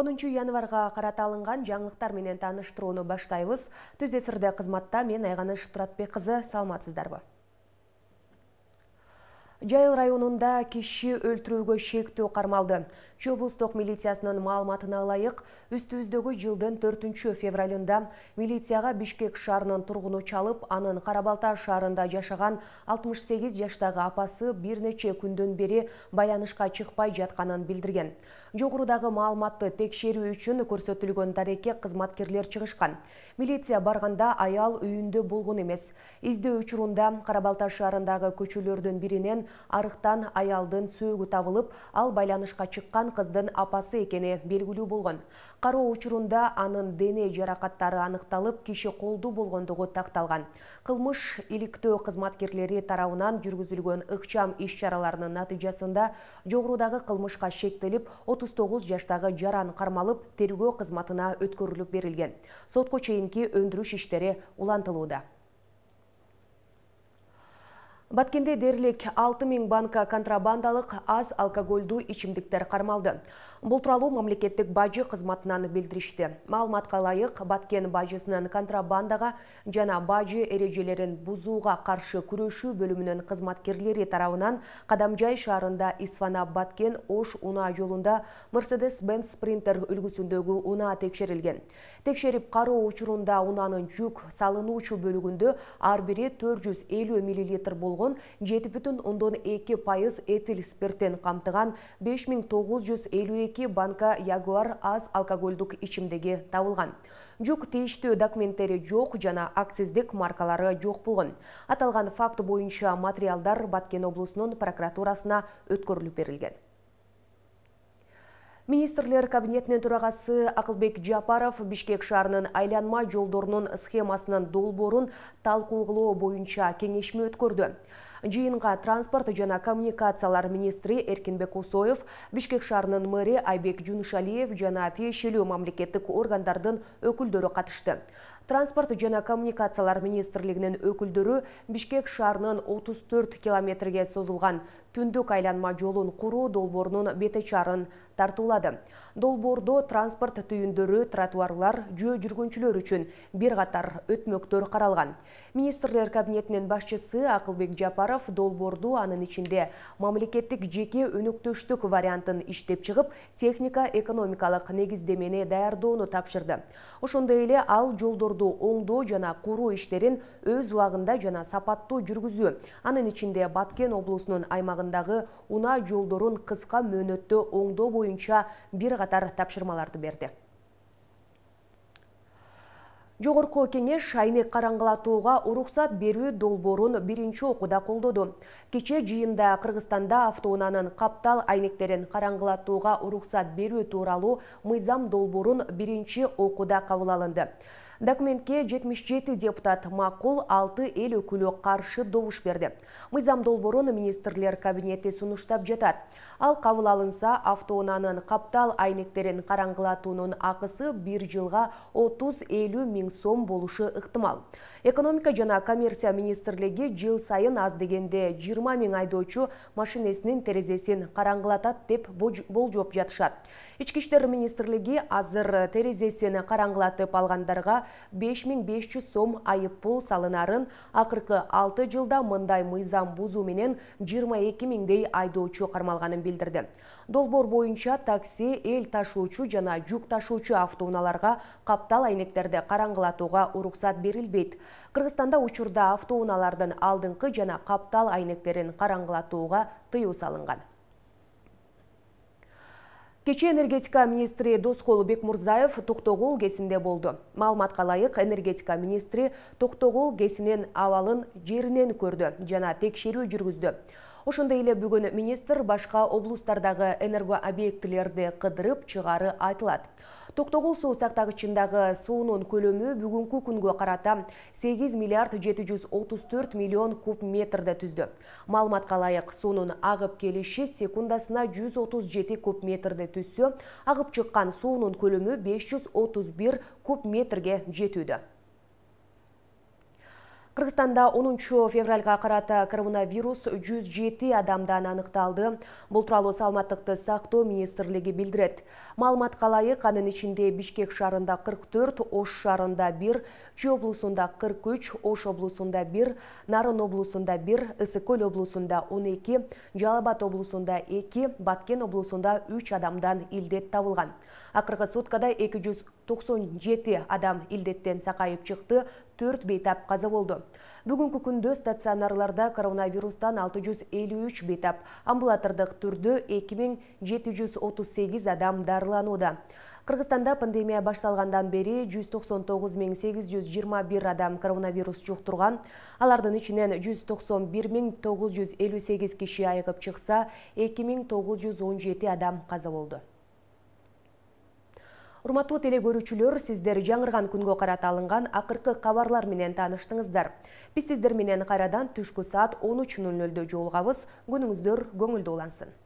10 январга карата алынған жаңлықтар менен тааныштырууну баштайбыз түз эфирде қызматта мен айганыш қызы кызы саламатсыздарбы жайыл районунда киши өлтүрүүгө шектүү кармалды чүй облустук милициясынын маалыматына ылайык үстүбүздөгү жылдын төртүнчү февралында милицияга бишкек шаарынын тургуну чалып анын кара балта шаарында жашаган алтымыш сегиз жаштагы апасы бир нече күндөн бери байланышка чыкпай жатканын билдирген жогорудагы маалыматты текшерүү үчүн көрсөтүлгөн дарекке кызматкерлер чыгышкан милиция барганда аял үйүндө болгон эмес издөө учурунда кара балта шаарындагы көчөлөрдүн биринен арыктан аялдын сөөгү табылып ал байланышка чыккан кыздын апасы экени белгилүү болгон кароо учурунда анын дене жаракаттары аныкталып киши колдуу болгондугу такталган кылмыш иликтөө кызматкерлери тарабынан жүргүзүлгөн ыкчам иш чараларынын натыйжасында жогорудагы кылмышка шектелип отуз тогуз жаштагы жаран кармалып тергөө кызматына өткөрүлүп берилген сотко чейинки өндүрүш иштери улантылууда баткенде дээрлик алты миң банка контрабандалык аз алкоголдуу ичимдиктер кармалды бул тууралуу мамлекеттик бажы кызматынан билдиришти маалыматка ылайык баткен бажысынын контрабандага жана бажы эрежелерин бузууга каршы күрөшүү бөлүмүнүн кызматкерлери тарабынан кадамжай шаарында исфана баткен ош унаа жолунда мерседес бенз спринтер үлгүсүндөгү унаа текшерилген текшерип кароо учурунда унаанын жүк салынуучу бөлүгүндө ар бири төрт жүз элүү миллилитр болгоп болгон жети бүтүн ондон эки пайыз этил спиртин камтыган беш миң тогуз жүз элүү эки банка ягуар аз алкоголдук ичимдиги табылган жүк тийиштүү документтери жок жана акциздик маркалары жок болгон аталган факт боюнча материалдар баткен облусунун прокуратурасына өткөрүлүп берилген министрлер кабинетинин төрагасы акылбек жапаров бишкек шаарынын айланма жолдорунун схемасынын долбоорун талкуулоо боюнча кеңешме өткөрдү жыйынга транспорт жана коммуникациялар министри эркинбек усоев бишкек шаарынын мэри айбек жунушалиев жана тиешелүү мамлекеттик органдардын өкүлдөрү катышты транспорт жана коммуникациялар министрлигинин өкүлдөрү бишкек шаарынын отуз төрт километрге созулган түндүк айланма жолун куруу долбоорунун бет ачарын тартуулады долбоордо транспорт түйүндөрү тротуарлар жөө жүргүнчүлөр үчүн бир катар өтмөктөр каралган министрлер кабинетинин башчысы акылбек жапаров долбоорду анын ичинде мамлекеттик жеке өнөктөштүк вариантын иштеп чыгып техника экономикалык негиздемени даярдоону тапшырды ошондой эле ал жолдор оңдоо жана куруу иштерин өз убагында жана сапаттуу жүргүзүү анын ичинде баткен облусунун аймагындагы унаа жолдорун кыска мөөнөттө оңдоо боюнча бир катар тапшырмаларды берди жогорку кеңеш айнек караңгылатууга уруксат берүү долбоорун биринчи окууда колдоду кечээ жыйында кыргызстанда автоунаанын каптал айнектерин караңгылатууга уруксат берүү тууралуу мыйзам долбоорун биринчи окууда кабыл алынды документке жетимиш жети депутат макул алты эл өкүлү каршы добуш берди мыйзам долбоорун министрлер кабинети сунуштап жатат ал кабыл алынса автоунаанын каптал айнектерин караңгылатуунун акысы бир жылга отуз элүү миң сом болушу ыктымал экономика жана коммерция министрлиги жыл сайын аз дегенде жыйырма миң айдоочу машинесинин терезесин караңгылатат деп болжоп жатышат ички иштер министрлиги азыр терезесин караңгылатып алгандарга беш миң беш жүз сом айып пул салынарын акыркы алты жылда мындай мыйзам бузуу менен жыйырма эки миңдей айдоочу кармалганын билдирди долбоор боюнча такси эл ташуучу жана жүк ташуучу автоунааларга каптал айнектерди караңгылатууга уруксат берилбейт кыргызстанда учурда автоунаалардын алдыңкы жана каптал айнектерин караңгылатууга тыюу салынган кечээ энергетика министри доскул бекмурзаев токтогул кесинде болду маалыматка ылайык энергетика министри токтогул кесинин абалын жеринен көрдү жана текшерүү жүргүздү ошондой эле бүгүн министр башка облустардагы энергообъектилерди кыдырып чыгары айтылат токтогул суу сактагычындагы суунун көлөмү бүгүнкү күнгө карата 8 миллиард 734 миллион куб метрди түздү маалыматка ылайык суунун агып келиши секундасына 137 куб метрди түзсө агып чыккан суунун көлөмү 531 куб метрге жетүүдө кыргызстанда онунчу февралга карата коронавирус жүз жети адамдан аныкталды бул тууралуу саламаттыкты сактоо министрлиги билдирет маалыматка ылайык анын ичинде бишкек шаарында кырк төрт ош шаарында бир чүй облусунда кырк үч ош облусунда бир нарын облусунда бир ысык көл облусунда он эки жалал абад облусунда эки баткен облусунда үч адамдан илдет табылган акыркы суткада эки жүз токсон жети адам илдеттен сакайып чыкты төрт бейтап қаза болды бүгінгі күнді стационарларда коронавирустан 653 бейтап амбулатырдық түрді 2738 адам дарылануда Қырғызстанда пандемия башталғандан бері 199.821 адам коронавирус жұқтырған, алардың ішінен 191.958 кеші айығып чықса, 2917 адам қаза болды. Урматтуу телекөрүүчүлөр, сиздер жаңырган күнгө карата алынган акыркы кабарлар менен тааныштыңыздар. Биз сиздер менен кайрадан түшкү саат 13:00дө жолугабыз. Күнүңүздөр көңүлдүү улансын.